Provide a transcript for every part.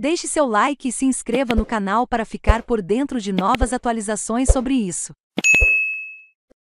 Deixe seu like e se inscreva no canal para ficar por dentro de novas atualizações sobre isso.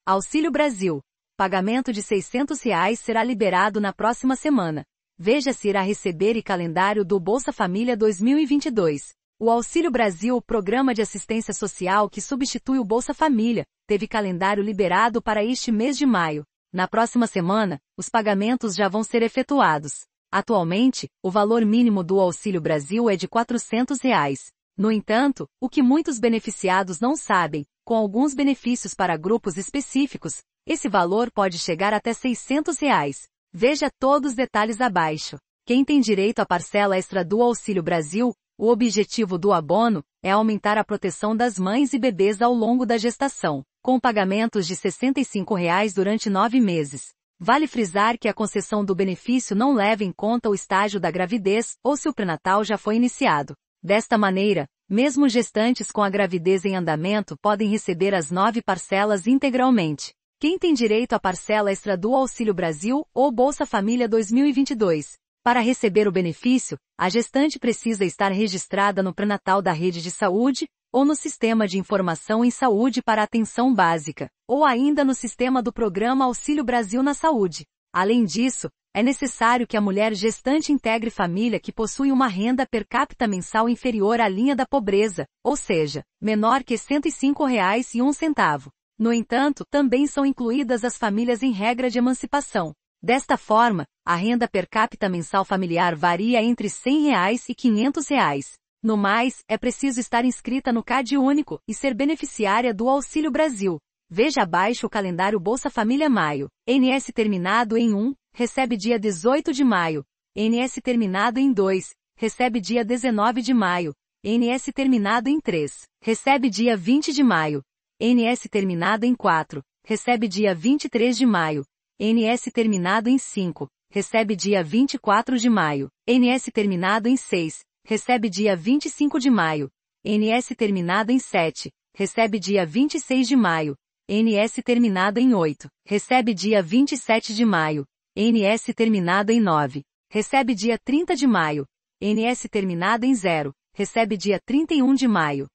Auxílio Brasil. Pagamento de R$ 600 reais será liberado na próxima semana. Veja se irá receber e calendário do Bolsa Família 2022. O Auxílio Brasil, programa de assistência social que substitui o Bolsa Família, teve calendário liberado para este mês de maio. Na próxima semana, os pagamentos já vão ser efetuados. Atualmente, o valor mínimo do Auxílio Brasil é de R$ 400. Reais. No entanto, o que muitos beneficiados não sabem, com alguns benefícios para grupos específicos, esse valor pode chegar até R$ 600. Reais. Veja todos os detalhes abaixo. Quem tem direito à parcela extra do Auxílio Brasil, o objetivo do abono é aumentar a proteção das mães e bebês ao longo da gestação, com pagamentos de R$ 65 reais durante nove meses. Vale frisar que a concessão do benefício não leva em conta o estágio da gravidez ou se o prenatal já foi iniciado. Desta maneira, mesmo gestantes com a gravidez em andamento podem receber as nove parcelas integralmente. Quem tem direito à parcela extra do Auxílio Brasil ou Bolsa Família 2022? Para receber o benefício, a gestante precisa estar registrada no prenatal da rede de saúde ou no Sistema de Informação em Saúde para Atenção Básica, ou ainda no sistema do Programa Auxílio Brasil na Saúde. Além disso, é necessário que a mulher gestante integre família que possui uma renda per capita mensal inferior à linha da pobreza, ou seja, menor que R$ 105,01. No entanto, também são incluídas as famílias em regra de emancipação. Desta forma, a renda per capita mensal familiar varia entre R$ 100 e R$ 500. Reais. No mais, é preciso estar inscrita no CAD Único e ser beneficiária do Auxílio Brasil. Veja abaixo o calendário Bolsa Família Maio. NS terminado em 1, recebe dia 18 de maio. NS terminado em 2, recebe dia 19 de maio. NS terminado em 3, recebe dia 20 de maio. NS terminado em 4, recebe dia 23 de maio. NS terminado em 5, recebe dia 24 de maio. NS terminado em 6, recebe dia 25 de maio. NS terminada em 7, recebe dia 26 de maio. NS terminada em 8, recebe dia 27 de maio. NS terminada em 9, recebe dia 30 de maio. NS terminada em 0, recebe dia 31 de maio.